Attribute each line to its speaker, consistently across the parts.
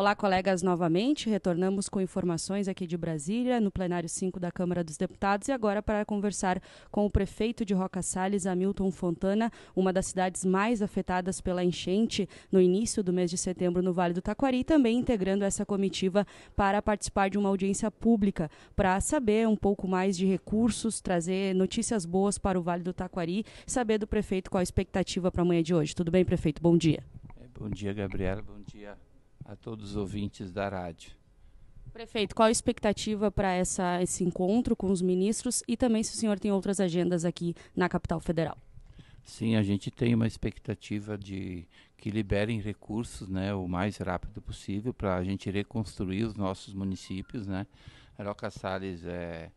Speaker 1: Olá, colegas, novamente. Retornamos com informações aqui de Brasília, no plenário 5 da Câmara dos Deputados, e agora para conversar com o prefeito de Roca Salles, Hamilton Fontana, uma das cidades mais afetadas pela enchente no início do mês de setembro no Vale do Taquari, também integrando essa comitiva para participar de uma audiência pública, para saber um pouco mais de recursos, trazer notícias boas para o Vale do Taquari, saber do prefeito qual a expectativa para a manhã de hoje. Tudo bem, prefeito? Bom dia.
Speaker 2: Bom dia, Gabriela. Bom dia a todos os ouvintes da rádio.
Speaker 1: Prefeito, qual a expectativa para essa, esse encontro com os ministros e também se o senhor tem outras agendas aqui na capital federal?
Speaker 2: Sim, a gente tem uma expectativa de que liberem recursos né, o mais rápido possível para a gente reconstruir os nossos municípios. Né? Aroca Salles é,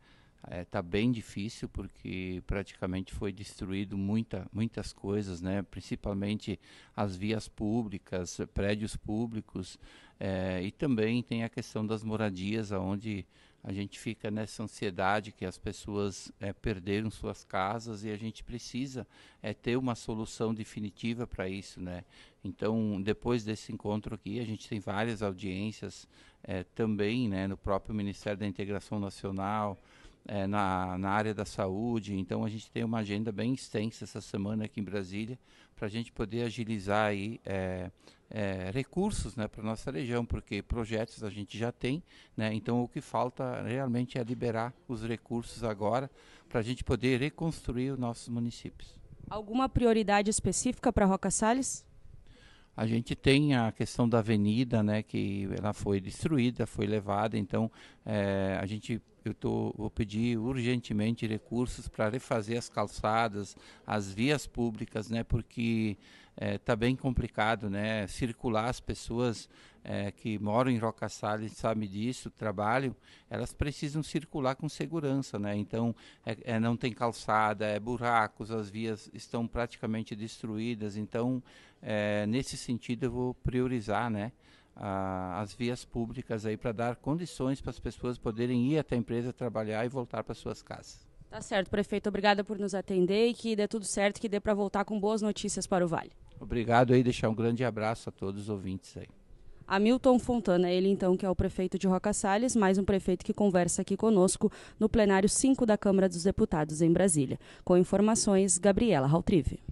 Speaker 2: está é, tá bem difícil porque praticamente foi destruído muita, muitas coisas, né? principalmente as vias públicas, prédios públicos é, e também tem a questão das moradias, onde a gente fica nessa ansiedade que as pessoas é, perderam suas casas e a gente precisa é, ter uma solução definitiva para isso, né? Então, depois desse encontro aqui, a gente tem várias audiências é, também, né, no próprio Ministério da Integração Nacional, é, na, na área da saúde. Então, a gente tem uma agenda bem extensa essa semana aqui em Brasília para a gente poder agilizar aí, é, é, recursos né, para a nossa região, porque projetos a gente já tem, né, então o que falta realmente é liberar os recursos agora para a gente poder reconstruir os nossos municípios.
Speaker 1: Alguma prioridade específica para Roca Salles?
Speaker 2: A gente tem a questão da avenida, né, que ela foi destruída, foi levada, então é, a gente eu tô, vou pedir urgentemente recursos para refazer as calçadas, as vias públicas, né? Porque está é, tá bem complicado, né? Circular as pessoas é, que moram em Roca Salles sabem disso, trabalham, elas precisam circular com segurança, né? Então, é, é, não tem calçada, é buracos, as vias estão praticamente destruídas. Então, é, nesse sentido, eu vou priorizar, né? a, as vias públicas aí para dar condições para as pessoas poderem ir até a empresa trabalhar e voltar para suas casas.
Speaker 1: Tá certo, prefeito. Obrigada por nos atender e que dê tudo certo, que dê para voltar com boas notícias para o Vale.
Speaker 2: Obrigado aí, deixar um grande abraço a todos os ouvintes aí.
Speaker 1: Hamilton Fontana, ele então que é o prefeito de Roca Salles, mais um prefeito que conversa aqui conosco no plenário 5 da Câmara dos Deputados em Brasília. Com informações, Gabriela Raltrive.